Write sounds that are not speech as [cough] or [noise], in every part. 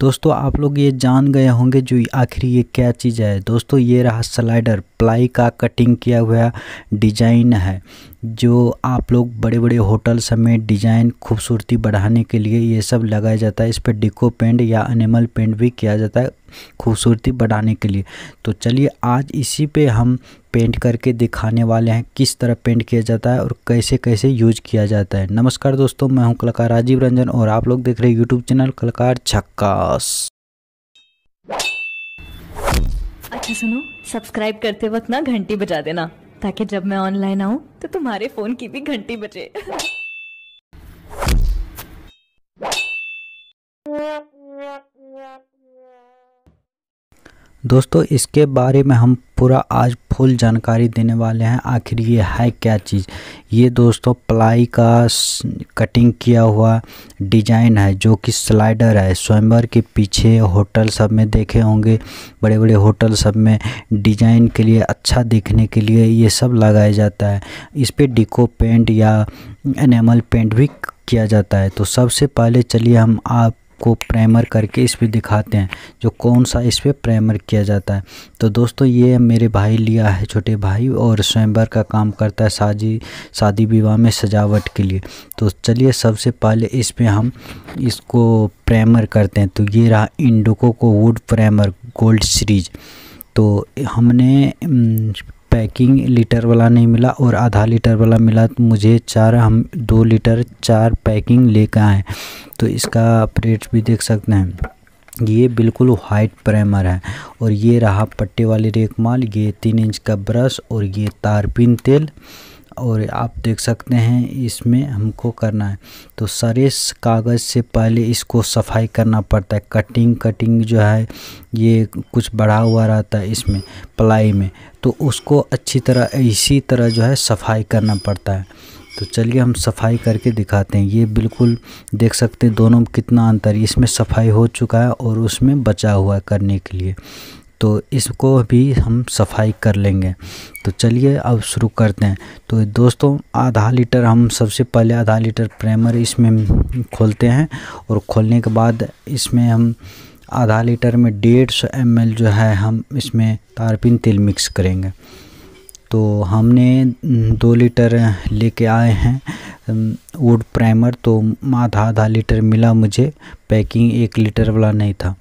दोस्तों आप लोग ये जान गए होंगे जो आखिर ये क्या चीज़ है दोस्तों ये रहा स्लाइडर प्लाई का कटिंग किया हुआ डिजाइन है जो आप लोग बड़े बड़े होटल समेत डिज़ाइन खूबसूरती बढ़ाने के लिए ये सब लगाया जाता है इस पर डिको पेंट या एनिमल पेंट भी किया जाता है खूबसूरती बढ़ाने के लिए तो चलिए आज इसी पे हम पेंट करके दिखाने वाले हैं किस तरह पेंट किया जाता है और कैसे कैसे यूज किया जाता है नमस्कार दोस्तों मैं हूं कलाकार राजीव रंजन और आप लोग देख रहे हैं यूट्यूब चैनल कलाकार छक्का अच्छा सुनो सब्सक्राइब करते वक्त ना घंटी बजा देना ताकि जब मैं ऑनलाइन आऊँ तो तुम्हारे फोन की भी घंटी बजे दोस्तों इसके बारे में हम पूरा आज फुल जानकारी देने वाले हैं आखिर ये है क्या चीज़ ये दोस्तों प्लाई का कटिंग किया हुआ डिजाइन है जो कि स्लाइडर है स्वयंवर के पीछे होटल सब में देखे होंगे बड़े बड़े होटल सब में डिजाइन के लिए अच्छा देखने के लिए ये सब लगाया जाता है इस पर डिको पेंट या एनेमल पेंट भी किया जाता है तो सबसे पहले चलिए हम आप को प्राइमर करके इस पर दिखाते हैं जो कौन सा इस पर प्राइमर किया जाता है तो दोस्तों ये मेरे भाई लिया है छोटे भाई और स्वयंवर का काम करता है शादी शादी विवाह में सजावट के लिए तो चलिए सबसे पहले इस पर हम इसको प्राइमर करते हैं तो ये रहा इंडोको को वुड प्राइमर गोल्ड सीरीज तो हमने पैकिंग लीटर वाला नहीं मिला और आधा लीटर वाला मिला तो मुझे चार हम दो लीटर चार पैकिंग लेकर आए तो इसका आप रेट भी देख सकते हैं ये बिल्कुल वाइट प्राइमर है और ये रहा पट्टे वाली रेखमाल ये तीन इंच का ब्रश और ये तारपिन तेल और आप देख सकते हैं इसमें हमको करना है तो सारे कागज़ से पहले इसको सफाई करना पड़ता है कटिंग कटिंग जो है ये कुछ बढ़ा हुआ रहता है इसमें प्लाई में तो उसको अच्छी तरह इसी तरह जो है सफाई करना पड़ता है तो चलिए हम सफाई करके दिखाते हैं ये बिल्कुल देख सकते हैं दोनों में कितना अंतर इसमें सफाई हो चुका है और उसमें बचा हुआ है करने के लिए तो इसको भी हम सफाई कर लेंगे तो चलिए अब शुरू करते हैं तो दोस्तों आधा लीटर हम सबसे पहले आधा लीटर प्राइमर इसमें खोलते हैं और खोलने के बाद इसमें हम आधा लीटर में डेढ़ सौ एम जो है हम इसमें तारपिन तेल मिक्स करेंगे तो हमने दो लीटर लेके आए हैं वुड प्राइमर तो आधा आधा लीटर मिला मुझे पैकिंग एक लीटर वाला नहीं था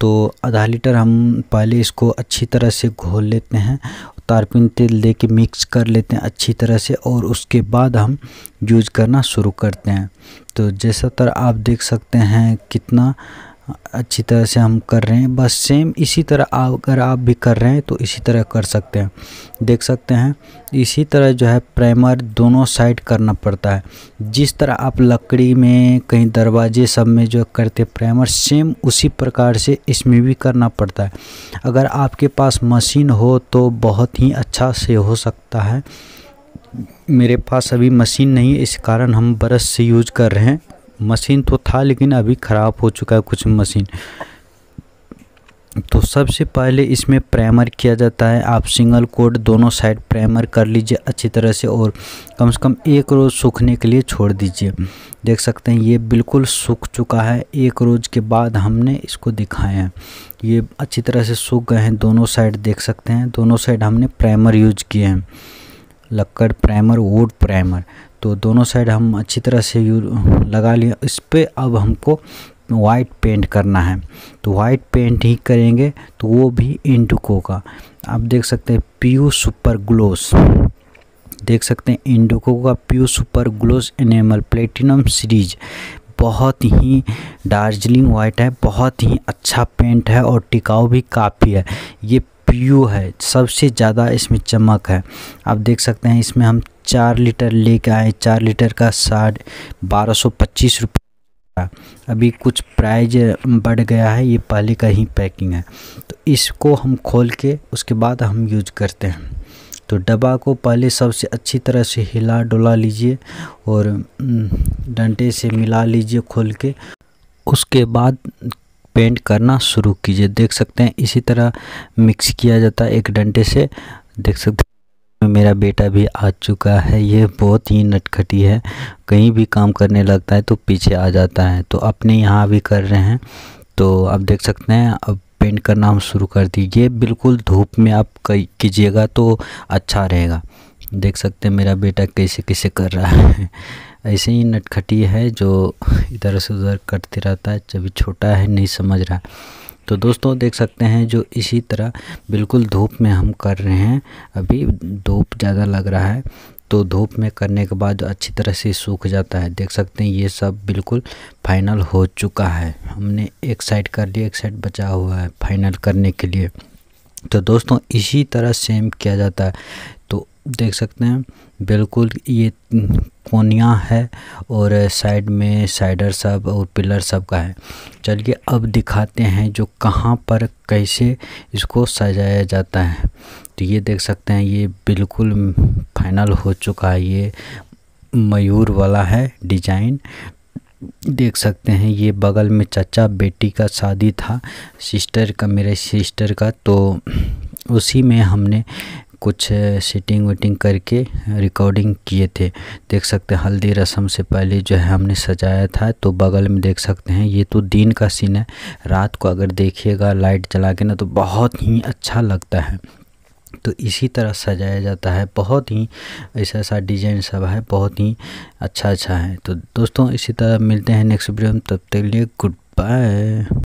तो आधा लीटर हम पहले इसको अच्छी तरह से घोल लेते हैं तारपिन तेल दे के मिक्स कर लेते हैं अच्छी तरह से और उसके बाद हम यूज करना शुरू करते हैं तो जैसा तर आप देख सकते हैं कितना अच्छी तरह से हम कर रहे हैं बस सेम इसी तरह अगर आप भी कर रहे हैं तो इसी तरह कर सकते हैं देख सकते हैं इसी तरह जो है प्राइमर दोनों साइड करना पड़ता है जिस तरह आप लकड़ी में कहीं दरवाजे सब में जो करते प्राइमर सेम उसी प्रकार से इसमें भी करना पड़ता है अगर आपके पास मशीन हो तो बहुत ही अच्छा से हो सकता है मेरे पास अभी मशीन नहीं है इस कारण हम ब्रश से यूज कर रहे हैं मशीन तो था लेकिन अभी ख़राब हो चुका है कुछ मशीन तो सबसे पहले इसमें प्राइमर किया जाता है आप सिंगल कोड दोनों साइड प्राइमर कर लीजिए अच्छी तरह से और कम से कम एक रोज़ सूखने के लिए छोड़ दीजिए देख सकते हैं ये बिल्कुल सूख चुका है एक रोज़ के बाद हमने इसको दिखाया है ये अच्छी तरह से सूख गए हैं दोनों साइड देख सकते हैं दोनों साइड हमने प्राइमर यूज किए हैं लक्कड़ प्राइमर वुड प्राइमर तो दोनों साइड हम अच्छी तरह से यू लगा लिया इस पर अब हमको वाइट पेंट करना है तो वाइट पेंट ही करेंगे तो वो भी इंडिको का आप देख सकते हैं पीयू सुपर ग्लोस देख सकते हैं इंडिको का pure super gloss enamel platinum series बहुत ही दार्जिलिंग वाइट है बहुत ही अच्छा पेंट है और टिकाऊ भी काफ़ी है ये प्यू है सबसे ज़्यादा इसमें चमक है आप देख सकते हैं इसमें हम चार लीटर लेके आए चार लीटर का साढ़े बारह सौ पच्चीस रुपये अभी कुछ प्राइज बढ़ गया है ये पहले का ही पैकिंग है तो इसको हम खोल के उसके बाद हम यूज करते हैं तो डब्बा को पहले सबसे अच्छी तरह से हिला डुला लीजिए और डंडे से मिला लीजिए खोल के उसके बाद पेंट करना शुरू कीजिए देख सकते हैं इसी तरह मिक्स किया जाता है एक डंडे से देख सकते मेरा बेटा भी आ चुका है ये बहुत ही नटखटी है कहीं भी काम करने लगता है तो पीछे आ जाता है तो अपने यहाँ भी कर रहे हैं तो आप देख सकते हैं अब पेंट करना हम शुरू कर दी ये बिल्कुल धूप में आप कीजिएगा तो अच्छा रहेगा देख सकते हैं मेरा बेटा कैसे कैसे कर रहा है [laughs] ऐसे ही नटखटी है जो इधर से उधर करते रहता है जब छोटा है नहीं समझ रहा तो दोस्तों देख सकते हैं जो इसी तरह बिल्कुल धूप में हम कर रहे हैं अभी धूप ज़्यादा लग रहा है तो धूप में करने के बाद अच्छी तरह से सूख जाता है देख सकते हैं ये सब बिल्कुल फाइनल हो चुका है हमने एक साइड कर लिया एक साइड बचा हुआ है फाइनल करने के लिए तो दोस्तों इसी तरह सेम किया जाता है तो देख सकते हैं बिल्कुल ये कोनिया है और साइड में साइडर सब और पिलर सब का है चलिए अब दिखाते हैं जो कहाँ पर कैसे इसको सजाया जाता है तो ये देख सकते हैं ये बिल्कुल फाइनल हो चुका है ये मयूर वाला है डिजाइन देख सकते हैं ये बगल में चचा बेटी का शादी था सिस्टर का मेरे सिस्टर का तो उसी में हमने कुछ सीटिंग वीटिंग करके रिकॉर्डिंग किए थे देख सकते हैं हल्दी रस्म से पहले जो है हमने सजाया था तो बगल में देख सकते हैं ये तो दिन का सीन है रात को अगर देखिएगा लाइट जला के ना तो बहुत ही अच्छा लगता है तो इसी तरह सजाया जाता है बहुत ही ऐसा ऐसा डिजाइन सब है बहुत ही अच्छा अच्छा है तो दोस्तों इसी तरह मिलते हैं नेक्स्ट वीडियो में तब तक लिए गुड बाय